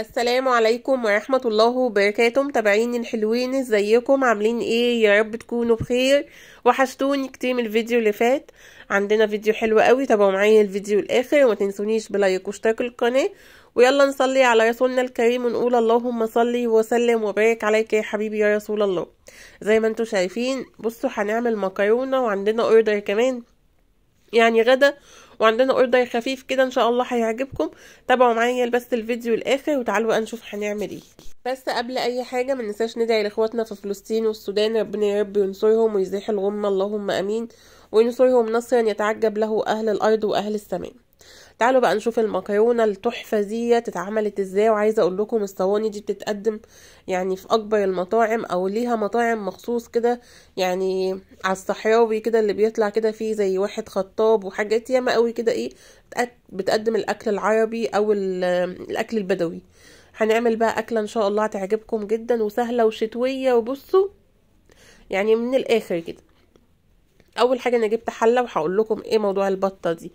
السلام عليكم ورحمة الله وبركاته متابعين الحلوين ازيكم عاملين ايه يا رب تكونوا بخير وحشتوني كتير من الفيديو اللي فات عندنا فيديو حلو قوي تابعوا معايا الفيديو الاخر وما تنسونيش بلايك واشتراك القناة ويلا نصلي على رسولنا الكريم ونقول اللهم صلي وسلم وبارك عليك يا حبيبي يا رسول الله زي ما انتم شايفين بصوا هنعمل مكرونة وعندنا اوردر كمان يعني غدا وعندنا اوردر خفيف كده ان شاء الله هيعجبكم تابعوا معايا بس الفيديو الاخر وتعالوا بقى نشوف هنعمل ايه بس قبل اي حاجه ما ننساش ندعي لاخواتنا في فلسطين والسودان ربنا يا رب ينصرهم ويزيح الغمه اللهم امين وينصرهم نصرا يتعجب له اهل الارض واهل السماء تعالوا بقى نشوف المكرونه التحفه ديت اتعملت ازاي وعايزه اقول لكم الصواني دي بتتقدم يعني في اكبر المطاعم او ليها مطاعم مخصوص كده يعني على الصحراوي كده اللي بيطلع كده فيه زي واحد خطاب وحاجات ياما قوي كده ايه بتقدم الاكل العربي او الاكل البدوي هنعمل بقى اكله ان شاء الله هتعجبكم جدا وسهله وشتويه وبصوا يعني من الاخر كده اول حاجه انا جبت حله وهقول لكم ايه موضوع البطه دي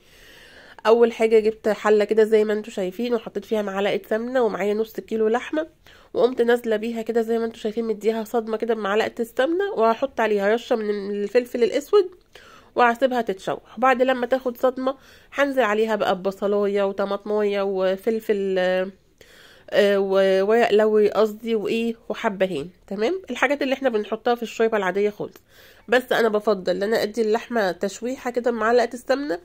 اول حاجه جبت حله كده زي ما انتم شايفين وحطيت فيها معلقه سمنه ومعايا نص كيلو لحمه وقمت نازله بيها كده زي ما انتم شايفين مديها صدمه كده بمعلقه السمنه وهحط عليها رشه من الفلفل الاسود وهسيبها تتشوح بعد لما تاخد صدمه هنزل عليها بقى بصلايه وطماطمايه وفلفل آه، آه، وورق لوي قصدي وايه وحبهين تمام الحاجات اللي احنا بنحطها في الشوربه العاديه خالص بس انا بفضل ان انا ادي اللحمه تشويحه كده معلقه السمنه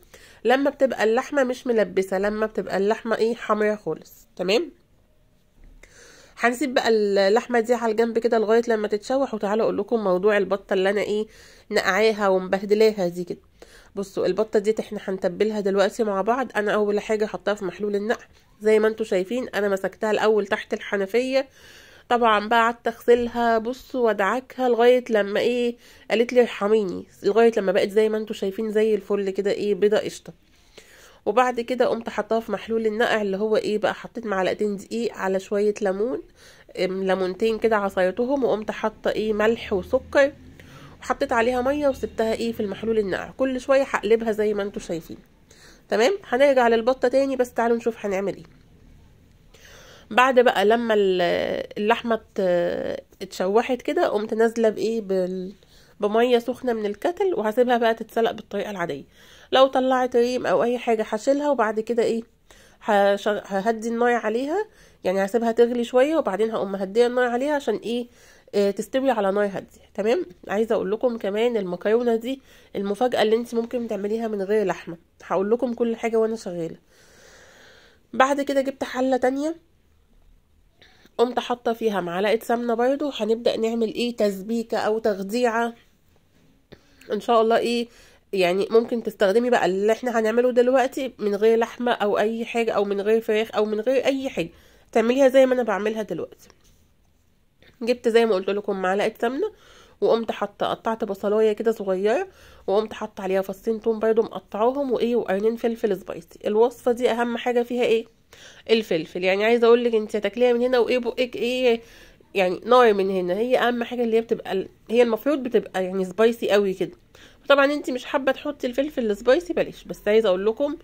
لما بتبقى اللحمه مش ملبسه لما بتبقى اللحمه ايه حمراء خالص تمام هنسيب بقى اللحمه دي على الجنب كده لغايه لما تتشوح وتعالى اقول لكم موضوع البطه اللي انا ايه نقعاها ومبهدلاها دي كده بصوا البطه دي احنا هنتبلها دلوقتي مع بعض انا اول حاجه حطاها في محلول النقع زي ما انتم شايفين انا مسكتها الاول تحت الحنفيه طبعا بقى قعدت اغسلها بصوا وادعكها لغايه لما ايه قالت لي ارحميني لغايه لما بقت زي ما انتم شايفين زي الفل كده ايه بيضه قشطه وبعد كده قمت حطاها في محلول النقع اللي هو ايه بقى حطيت معلقتين دقيق على شويه ليمون ليمونتين كده عصيتهم وقمت حاطه ايه ملح وسكر حطيت عليها ميه وسبتها ايه في المحلول الناقع كل شويه هقلبها زي ما انتم شايفين تمام هنرجع للبطه تاني بس تعالوا نشوف هنعمل ايه بعد بقى لما اللحمه اتشوحت كده قمت نازله بايه بال بميه سخنه من الكتل وهسيبها بقى تتسلق بالطريقه العاديه لو طلعت ريم او اي حاجه هشيلها وبعد كده ايه ههدي النار عليها يعني هسيبها تغلي شويه وبعدين هقوم مهديه النار عليها عشان ايه آه، تستوي على نار هاديه تمام عايزه اقول لكم كمان المكرونه دي المفاجاه اللي انت ممكن تعمليها من غير لحمه هقول لكم كل حاجه وانا شغاله بعد كده جبت حله تانية قمت حاطه فيها معلقه سمنه برضو هنبدا نعمل ايه تسبيكه او تخديعه ان شاء الله ايه يعني ممكن تستخدمي بقى اللي احنا هنعمله دلوقتي من غير لحمه او اي حاجه او من غير فراخ او من غير اي حاجه تعمليها زي ما انا بعملها دلوقتي جبت زي ما قلت لكم معلقه سمنه وقمت حاطه قطعت بصلايه كده صغيره وقمت حاطه عليها فصين توم بيض مقطعاهم وايه وقرنين فلفل سبايسي الوصفه دي اهم حاجه فيها ايه الفلفل يعني عايزه اقول لك انت هتاكليها من هنا وايه بقك ايه يعني نار من هنا هي اهم حاجه اللي هي بتبقى هي المفروض بتبقى يعني سبايسي قوي كده طبعا انت مش حابه تحطي الفلفل السبايسي بلاش بس عايزه اقول لكم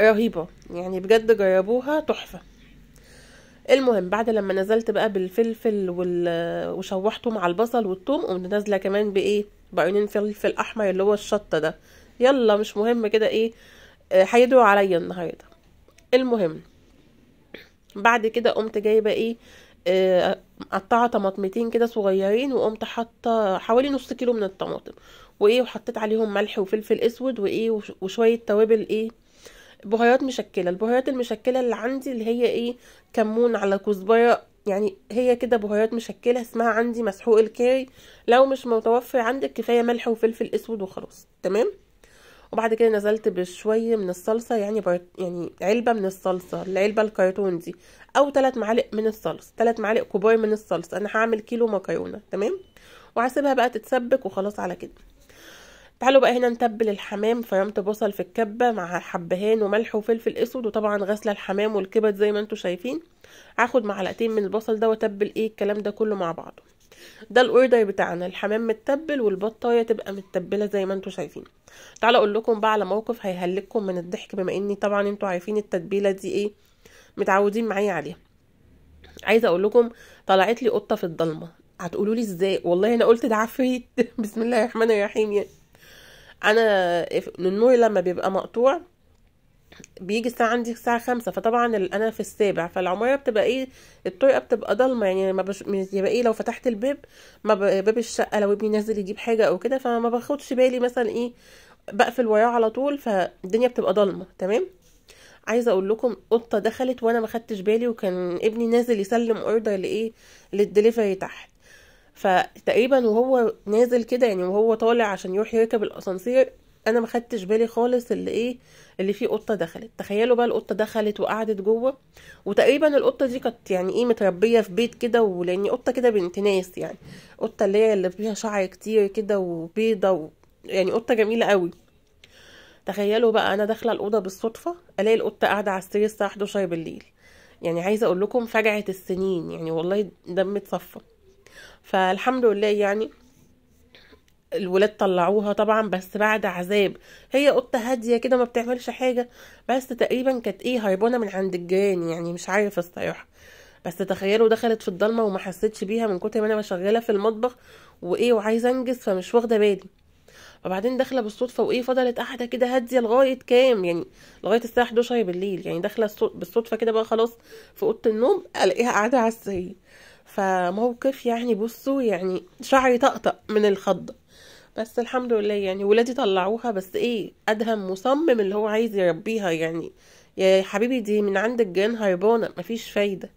رهيبه يعني بجد جربوها تحفه المهم بعد لما نزلت بقى بالفلفل وشوحته مع البصل والثوم قمت نازله كمان بايه بعينين فلفل احمر اللي هو الشطه ده يلا مش مهم كده ايه آه، هيدعوا آه عليا النهارده المهم بعد كده قمت جايبه ايه آه، قطعت آه طماطمتين كده صغيرين وقمت حاطه حوالي نص كيلو من الطماطم وايه وحطيت عليهم ملح وفلفل اسود وايه وشويه توابل ايه بهارات مشكله البهارات المشكله اللي عندي اللي هي ايه كمون على كزبره يعني هي كده بهارات مشكله اسمها عندي مسحوق الكاري لو مش متوفر عندك كفايه ملح وفلفل اسود وخلاص تمام وبعد كده نزلت بشويه من الصلصه يعني يعني علبه من الصلصه العلبه الكرتون دي او ثلاث معالق من الصلصه ثلاث معالق كبار من الصلصه انا هعمل كيلو مكرونه تمام وهسيبها بقى تتسبك وخلاص على كده تعالوا بقى هنا نتبل الحمام فرمت بصل في الكبة مع حبهان وملح وفلفل اسود وطبعا غسل الحمام والكبد زي ما انتم شايفين هاخد معلقتين من البصل ده واتبل ايه الكلام ده كله مع بعضه ده الاوردر بتاعنا الحمام متبل والبطايه تبقى متبله زي ما انتم شايفين تعالوا اقول لكم بقى على موقف هيهلككم من الضحك بما اني طبعا انتم عارفين التتبيله دي ايه متعودين معايا عليها عايزه اقول لكم طلعت لي قطه في الضلمه هتقولوا لي ازاي والله انا قلت ده عفريت بسم الله الرحمن الرحيم يعني انا النور لما بيبقى مقطوع بيجي الساعة عندي الساعة خمسة فطبعا أنا في السابع فالعمارة بتبقى ايه الطرقة بتبقى ضلمة يعني ما بش... يبقى ايه لو فتحت الباب ما ب... باب الشقة لو ابني نازل يجيب حاجة أو كده فما باخدش بالي مثلا ايه بقفل وراه على طول فالدنيا بتبقى ضلمة تمام عايزه اقول لكم قطه دخلت وانا ما خدتش بالي وكان ابني نازل يسلم اوردر لايه للدليفري تحت فتقريبا وهو نازل كده يعني وهو طالع عشان يروح يركب الاسانسير انا ما خدتش بالي خالص اللي ايه اللي فيه قطه دخلت تخيلوا بقى القطه دخلت وقعدت جوه وتقريبا القطه دي كانت يعني ايه متربيه في بيت كده ولان قطه كده بنت ناس يعني قطه اللي هي اللي فيها شعر كتير كده وبيضه و... يعني قطه جميله قوي تخيلوا بقى انا داخله الاوضه بالصدفه الاقي القطه قاعده على السرير الساعه 11 بالليل يعني عايزه اقول لكم فجعه السنين يعني والله دم اتصفى فالحمد لله يعني الولاد طلعوها طبعا بس بعد عذاب هي قطه هاديه كده ما بتعملش حاجه بس تقريبا كانت ايه هربانه من عند الجيران يعني مش عارف الصراحه بس تخيلوا دخلت في الضلمه وما حسيتش بيها من كتر ما انا شغاله في المطبخ وايه وعايزه انجز فمش واخده بالي وبعدين داخله بالصدفه وايه فضلت قاعده كده هاديه لغايه كام يعني لغايه الساعه 11 بالليل يعني داخله بالصدفه كده بقى خلاص في اوضه النوم الاقيها قاعده على السرير فموقف يعني بصوا يعني شعري طقطق من الخضة بس الحمد لله يعني ولادي طلعوها بس ايه ادهم مصمم اللي هو عايز يربيها يعني يا حبيبي دي من عند الجان هربانة مفيش فايدة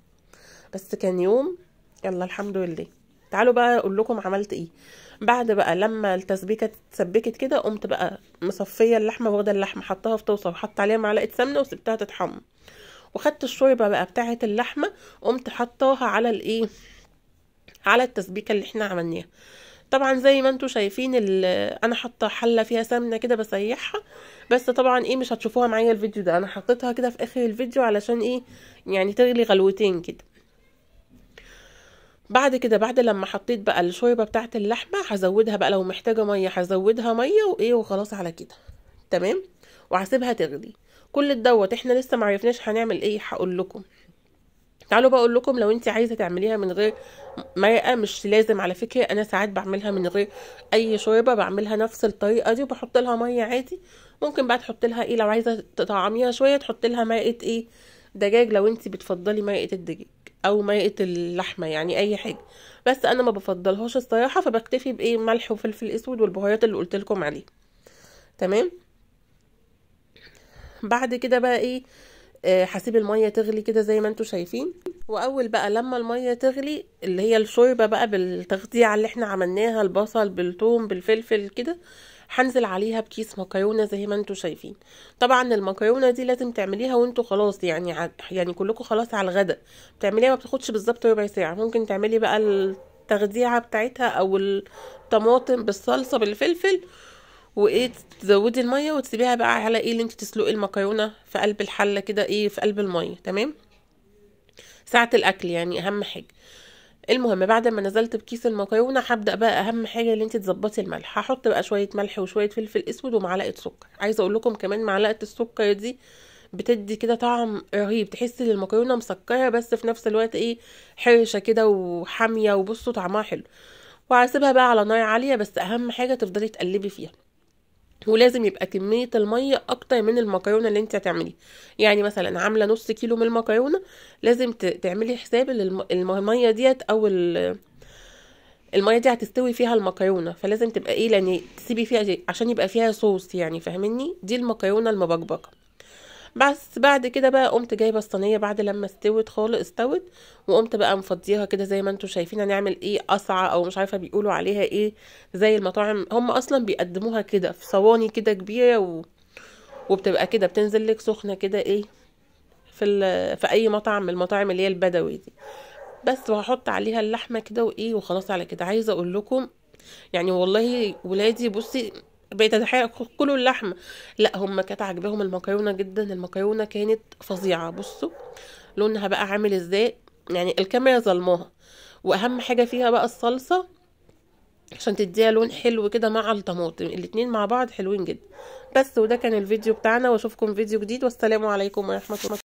بس كان يوم يلا الحمد لله تعالوا بقى اقول لكم عملت ايه بعد بقى لما التسبيكه اتسبكت كده قمت بقى مصفيه اللحمه واخده اللحمه حطها في طاسه وحط عليها معلقه سمنه وسبتها تتحمر وخدت الشوربه بقى بتاعه اللحمه قمت حطاها على الايه على التسبيكه اللي احنا عملناها طبعا زي ما انتم شايفين انا حاطه حله فيها سمنه كده بسيحها بس طبعا ايه مش هتشوفوها معايا الفيديو ده انا حطيتها كده في اخر الفيديو علشان ايه يعني تغلي غلوتين كده بعد كده بعد لما حطيت بقى الشوربه بتاعه اللحمه هزودها بقى لو محتاجه ميه هزودها ميه وايه وخلاص على كده تمام وهسيبها تغلي كل دوت احنا لسه معرفناش هنعمل ايه هقول لكم تعالوا بقول لكم لو انت عايزه تعمليها من غير مرقه مش لازم على فكره انا ساعات بعملها من غير اي شوربه بعملها نفس الطريقه دي وبحط لها ميه عادي ممكن بقى تحط لها ايه لو عايزه تطعميها شويه تحط لها مرقه ايه دجاج لو انت بتفضلي مرقه الدجاج او مرقه اللحمه يعني اي حاجه بس انا ما بفضلهاش الصراحه فبكتفي بايه ملح وفلفل اسود والبهارات اللي قلت لكم عليه تمام بعد كده بقى ايه هسيب آه، الميه تغلي كده زي ما انتم شايفين واول بقى لما الميه تغلي اللي هي الشوربه بقى بالتغطيه اللي احنا عملناها البصل بالثوم بالفلفل كده هنزل عليها بكيس مكرونه زي ما انتم شايفين طبعا المكرونه دي لازم تعمليها وانتم خلاص يعني ع... يعني كلكم خلاص على الغدا بتعمليها ما بتاخدش بالظبط ربع ساعه ممكن تعملي بقى التغذيعه بتاعتها او الطماطم بالصلصه بالفلفل وايه تزودي الميه وتسيبيها بقى على ايه اللي انت تسلقي المكرونه في قلب الحله كده ايه في قلب الميه تمام ساعه الاكل يعني اهم حاجه المهم بعد ما نزلت بكيس المكرونه هبدا بقى اهم حاجه اللي انت تظبطي الملح هحط بقى شويه ملح وشويه فلفل اسود ومعلقه سكر عايزه اقول لكم كمان معلقه السكر دي بتدي كده طعم رهيب تحسي ان المكرونه مسكره بس في نفس الوقت ايه حرشه كده وحاميه وبصوا طعمها حلو وهسيبها بقى على نار عاليه بس اهم حاجه تفضلي تقلبي فيها ولازم يبقى كمية المية أكتر من المكرونة اللي انت هتعمليه يعني مثلا عاملة نص كيلو من المكرونة لازم تعملي حساب المية ديت أو المية دي هتستوي فيها المكرونة فلازم تبقى ايه لان تسيبي فيها عشان يبقى فيها صوص يعني فاهمني دي المكرونة المبكبكة بس بعد كده بقى قمت جايبه الصينيه بعد لما استوت خالص استوت وقمت بقى مفضيها كده زي ما انتم شايفين هنعمل ايه قصعه او مش عارفه بيقولوا عليها ايه زي المطاعم هم اصلا بيقدموها كده في صواني كده كبيره و... وبتبقى كده بتنزل لك سخنه كده ايه في ال... في اي مطعم من المطاعم اللي هي البدوي دي بس وهحط عليها اللحمه كده وايه وخلاص على كده عايزه اقول لكم يعني والله ولادي بصي بقيت اتحايل كلوا اللحمه لا هم كانت عاجباهم المكرونه جدا المكرونه كانت فظيعه بصوا لونها بقى عامل ازاي يعني الكاميرا ظلموها واهم حاجه فيها بقى الصلصه عشان تديها لون حلو كده مع الطماطم الاتنين مع بعض حلوين جدا بس وده كان الفيديو بتاعنا واشوفكم فيديو جديد والسلام عليكم ورحمه الله